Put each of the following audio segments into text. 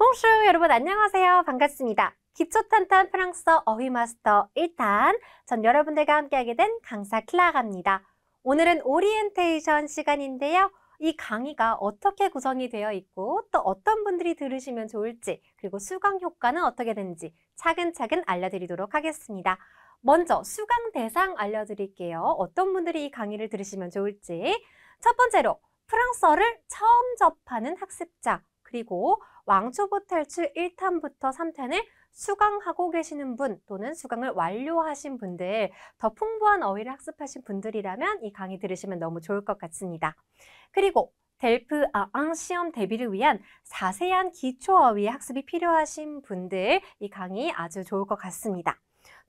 봉슈 여러분 안녕하세요 반갑습니다 기초탄탄 프랑스어 어휘 마스터 1탄 전 여러분들과 함께하게 된 강사 클라가입니다 오늘은 오리엔테이션 시간인데요 이 강의가 어떻게 구성이 되어 있고 또 어떤 분들이 들으시면 좋을지 그리고 수강 효과는 어떻게 되는지 차근차근 알려드리도록 하겠습니다 먼저 수강 대상 알려드릴게요 어떤 분들이 이 강의를 들으시면 좋을지 첫 번째로 프랑스어를 처음 접하는 학습자 그리고 왕초보 탈출 1탄부터 3탄을 수강하고 계시는 분 또는 수강을 완료하신 분들 더 풍부한 어휘를 학습하신 분들이라면 이 강의 들으시면 너무 좋을 것 같습니다. 그리고 델프 아앙 시험 대비를 위한 자세한 기초 어휘 학습이 필요하신 분들 이 강의 아주 좋을 것 같습니다.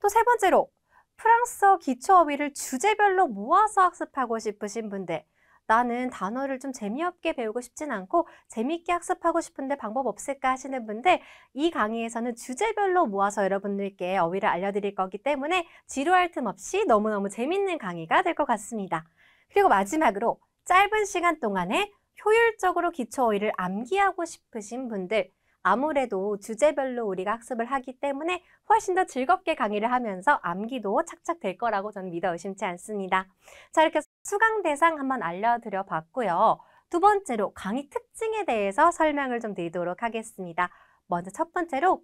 또 세 번째로 프랑스어 기초 어휘를 주제별로 모아서 학습하고 싶으신 분들 나는 단어를 좀 재미없게 배우고 싶진 않고 재미있게 학습하고 싶은데 방법 없을까 하시는 분들 이 강의에서는 주제별로 모아서 여러분들께 어휘를 알려드릴 거기 때문에 지루할 틈 없이 너무너무 재밌는 강의가 될 것 같습니다. 그리고 마지막으로 짧은 시간 동안에 효율적으로 기초어휘를 암기하고 싶으신 분들 아무래도 주제별로 우리가 학습을 하기 때문에 훨씬 더 즐겁게 강의를 하면서 암기도 착착 될 거라고 저는 믿어 의심치 않습니다. 자, 이렇게 수강 대상 한번 알려드려 봤고요. 두 번째로 강의 특징에 대해서 설명을 좀 드리도록 하겠습니다. 먼저 첫 번째로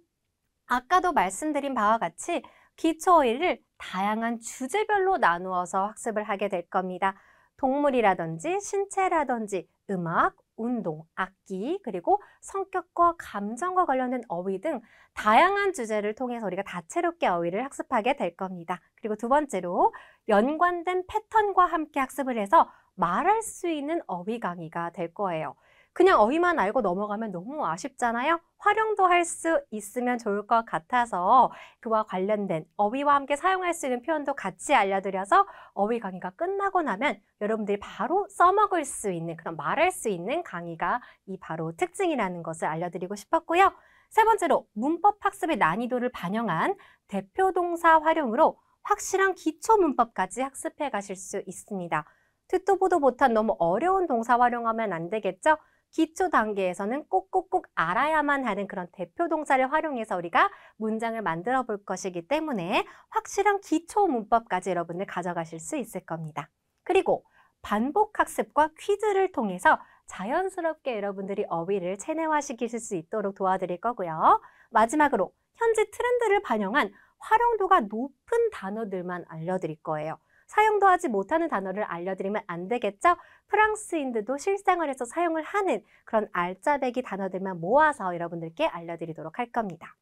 아까도 말씀드린 바와 같이 기초어휘를 다양한 주제별로 나누어서 학습을 하게 될 겁니다. 동물이라든지 신체라든지 음악, 운동, 악기, 그리고 성격과 감정과 관련된 어휘 등 다양한 주제를 통해서 우리가 다채롭게 어휘를 학습하게 될 겁니다. 그리고 두 번째로 연관된 패턴과 함께 학습을 해서 말할 수 있는 어휘 강의가 될 거예요. 그냥 어휘만 알고 넘어가면 너무 아쉽잖아요. 활용도 할 수 있으면 좋을 것 같아서 그와 관련된 어휘와 함께 사용할 수 있는 표현도 같이 알려드려서 어휘 강의가 끝나고 나면 여러분들이 바로 써먹을 수 있는 그런 말할 수 있는 강의가 이 바로 특징이라는 것을 알려드리고 싶었고요. 세 번째로 문법 학습의 난이도를 반영한 대표 동사 활용으로 확실한 기초 문법까지 학습해 가실 수 있습니다. 듣도 보도 못한 너무 어려운 동사 활용하면 안 되겠죠? 기초 단계에서는 꼭꼭꼭 알아야만 하는 그런 대표 동사를 활용해서 우리가 문장을 만들어 볼 것이기 때문에 확실한 기초 문법까지 여러분들 가져가실 수 있을 겁니다. 그리고 반복 학습과 퀴즈를 통해서 자연스럽게 여러분들이 어휘를 체내화시키실 수 있도록 도와드릴 거고요. 마지막으로 현재 트렌드를 반영한 활용도가 높은 단어들만 알려드릴 거예요. 사용도 하지 못하는 단어를 알려드리면 안 되겠죠? 프랑스인들도 실생활에서 사용을 하는 그런 알짜배기 단어들만 모아서 여러분들께 알려드리도록 할 겁니다.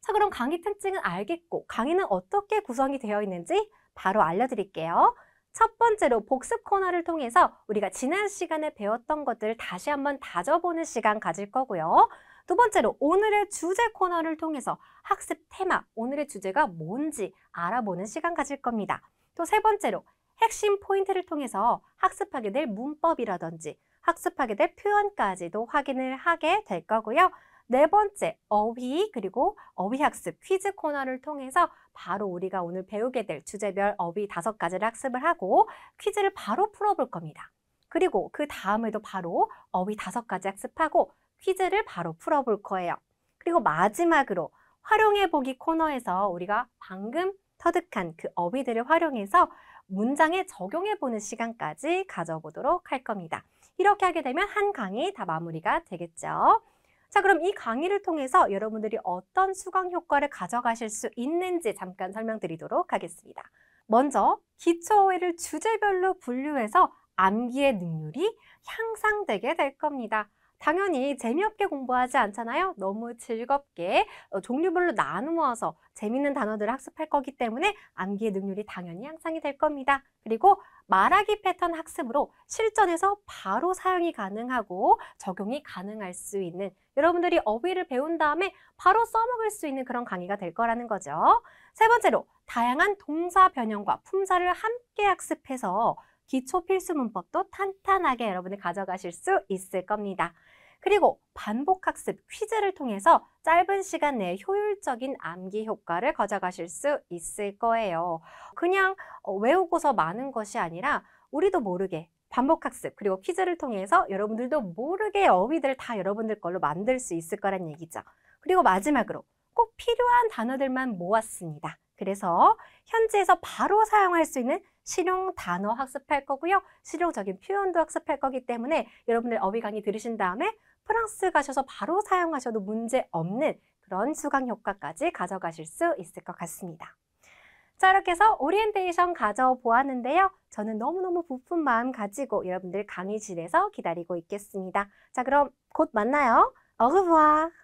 자 그럼 강의 특징은 알겠고 강의는 어떻게 구성이 되어 있는지 바로 알려드릴게요. 첫 번째로 복습 코너를 통해서 우리가 지난 시간에 배웠던 것들을 다시 한번 다져보는 시간 가질 거고요. 두 번째로 오늘의 주제 코너를 통해서 학습 테마, 오늘의 주제가 뭔지 알아보는 시간 가질 겁니다. 또 세 번째로 핵심 포인트를 통해서 학습하게 될 문법이라든지 학습하게 될 표현까지도 확인을 하게 될 거고요. 네 번째, 어휘 그리고 어휘학습 퀴즈 코너를 통해서 바로 우리가 오늘 배우게 될 주제별 어휘 다섯 가지를 학습을 하고 퀴즈를 바로 풀어볼 겁니다. 그리고 그 다음에도 바로 어휘 다섯 가지 학습하고 퀴즈를 바로 풀어볼 거예요. 그리고 마지막으로 활용해보기 코너에서 우리가 방금 터득한 그 어휘들을 활용해서 문장에 적용해보는 시간까지 가져보도록 할 겁니다. 이렇게 하게 되면 한 강의 다 마무리가 되겠죠. 자 그럼 이 강의를 통해서 여러분들이 어떤 수강 효과를 가져가실 수 있는지 잠깐 설명드리도록 하겠습니다. 먼저 기초어휘를 주제별로 분류해서 암기의 능률이 향상되게 될 겁니다. 당연히 재미없게 공부하지 않잖아요. 너무 즐겁게 어, 종류별로 나누어서 재밌는 단어들을 학습할 거기 때문에 암기의 능률이 당연히 향상이 될 겁니다. 그리고 말하기 패턴 학습으로 실전에서 바로 사용이 가능하고 적용이 가능할 수 있는 여러분들이 어휘를 배운 다음에 바로 써먹을 수 있는 그런 강의가 될 거라는 거죠. 세 번째로 다양한 동사 변형과 품사를 함께 학습해서 기초 필수 문법도 탄탄하게 여러분이 가져가실 수 있을 겁니다. 그리고 반복학습 퀴즈를 통해서 짧은 시간 내에 효율적인 암기 효과를 가져가실 수 있을 거예요. 그냥 어, 외우고서 많은 것이 아니라 우리도 모르게 반복학습 그리고 퀴즈를 통해서 여러분들도 모르게 어휘들을 다 여러분들 걸로 만들 수 있을 거란 얘기죠. 그리고 마지막으로 꼭 필요한 단어들만 모았습니다. 그래서 현지에서 바로 사용할 수 있는 실용 단어 학습할 거고요. 실용적인 표현도 학습할 거기 때문에 여러분들 어휘 강의 들으신 다음에 프랑스 가셔서 바로 사용하셔도 문제 없는 그런 수강 효과까지 가져가실 수 있을 것 같습니다. 자, 이렇게 해서 오리엔테이션 가져보았는데요. 저는 너무너무 부푼 마음 가지고 여러분들 강의실에서 기다리고 있겠습니다. 자, 그럼 곧 만나요. 어그부아!